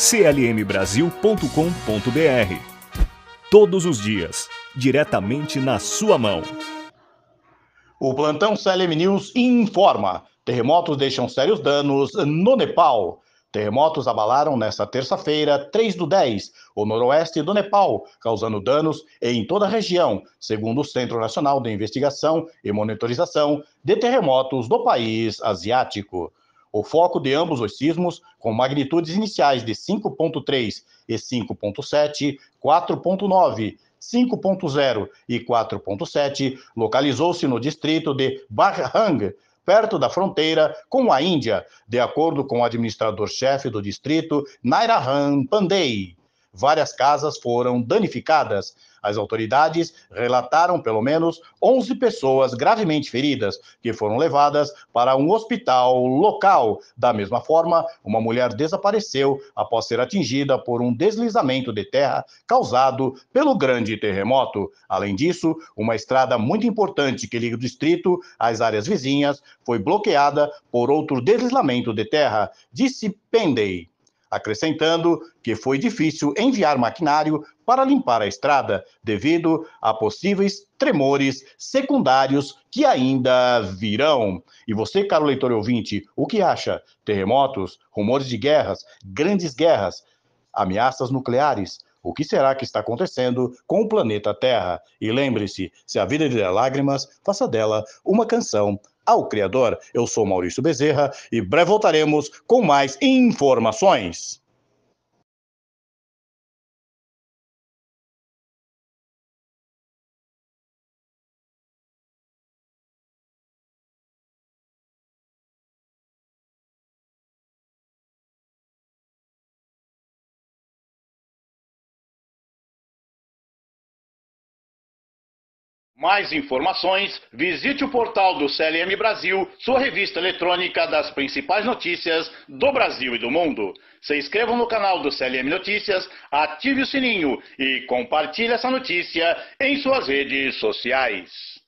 clmbrasil.com.br. Todos os dias, diretamente na sua mão. O plantão CLM News informa: terremotos deixam sérios danos no Nepal. Terremotos abalaram nesta terça-feira, 3 do 10, o noroeste do Nepal, causando danos em toda a região, segundo o Centro Nacional de Investigação e Monitorização de Terremotos do país asiático. O foco de ambos os sismos, com magnitudes iniciais de 5.3 e 5.7, 4.9, 5.0 e 4.7, localizou-se no distrito de Bahang, perto da fronteira com a Índia, de acordo com o administrador-chefe do distrito, Nairahan Pandey várias casas foram danificadas. As autoridades relataram pelo menos 11 pessoas gravemente feridas, que foram levadas para um hospital local. Da mesma forma, uma mulher desapareceu após ser atingida por um deslizamento de terra causado pelo grande terremoto. Além disso, uma estrada muito importante que liga o distrito às áreas vizinhas foi bloqueada por outro deslizamento de terra, disse Pendei acrescentando que foi difícil enviar maquinário para limpar a estrada, devido a possíveis tremores secundários que ainda virão. E você, caro leitor e ouvinte, o que acha? Terremotos, rumores de guerras, grandes guerras, ameaças nucleares, o que será que está acontecendo com o planeta Terra? E lembre-se, se a vida der lágrimas, faça dela uma canção ao Criador. Eu sou Maurício Bezerra e breve voltaremos com mais informações. Mais informações, visite o portal do CLM Brasil, sua revista eletrônica das principais notícias do Brasil e do mundo. Se inscreva no canal do CLM Notícias, ative o sininho e compartilhe essa notícia em suas redes sociais.